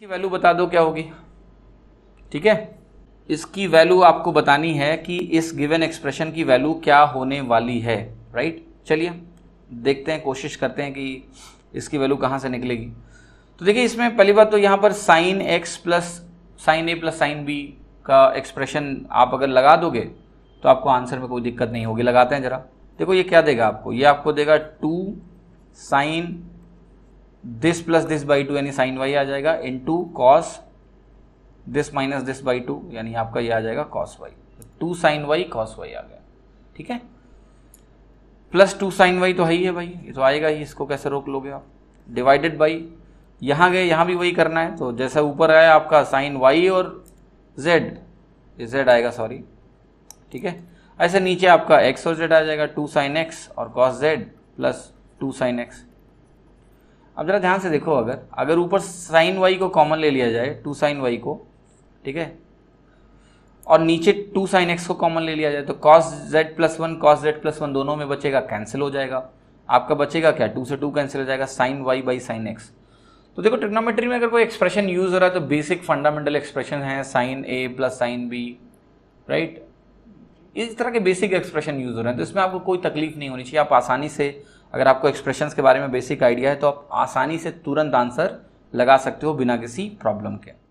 इसकी वैल्यू बता दो क्या होगी ठीक है इसकी वैल्यू आपको बतानी है कि इस गिवन एक्सप्रेशन की वैल्यू क्या होने वाली है राइट चलिए देखते हैं कोशिश करते हैं कि इसकी वैल्यू कहाँ से निकलेगी तो देखिए इसमें पहली बात तो यहाँ पर sine x plus sine A plus sine B का एक्सप्रेशन आप अगर लगा दोगे तो आपको आंसर में कोई दिक्कत नहीं होगी लगाते हैं ज़रा देखो ये क्या देगा आपको ये आपको देगा two sine this plus this by two यानी साइन वाई आ जाएगा into cos this minus this by two यानी आपका ये आ जाएगा cos y two sine y cos y आ गया ठीक है प्लस टू साइन वाई तो है ही है भाई ये तो आएगा ही इसको कैसे रोक लोगे आप डिवाइडेड बाई यहाँ गए यहाँ भी वही करना है तो जैसा ऊपर आया आपका साइन वाई और जेड जेड आएगा सॉरी ठीक है ऐसे नीचे आपका एक्स और जेड आ जाएगा टू साइन एक्स और cos z plus two sine x अब ज़रा ध्यान से देखो अगर अगर ऊपर साइन वाई को कॉमन ले लिया जाए टू साइन वाई को ठीक है और नीचे टू साइन एक्स को कॉमन ले लिया जाए तो cos z plus one cos z plus one दोनों में बचेगा कैंसिल हो जाएगा आपका बचेगा क्या टू से टू कैंसिल हो जाएगा sine y by sine x तो देखो ट्रिग्नोमेट्री में अगर कोई एक्सप्रेशन यूज हो रहा है तो बेसिक फंडामेंटल एक्सप्रेशन है sine A plus sine B right इस तरह के बेसिक एक्सप्रेशन यूज हो रहे हैं तो इसमें आपको कोई तकलीफ नहीं होनी चाहिए आप आसानी से अगर आपको एक्सप्रेशंस के बारे में बेसिक आइडिया है तो आप आसानी से तुरंत आंसर लगा सकते हो बिना किसी प्रॉब्लम के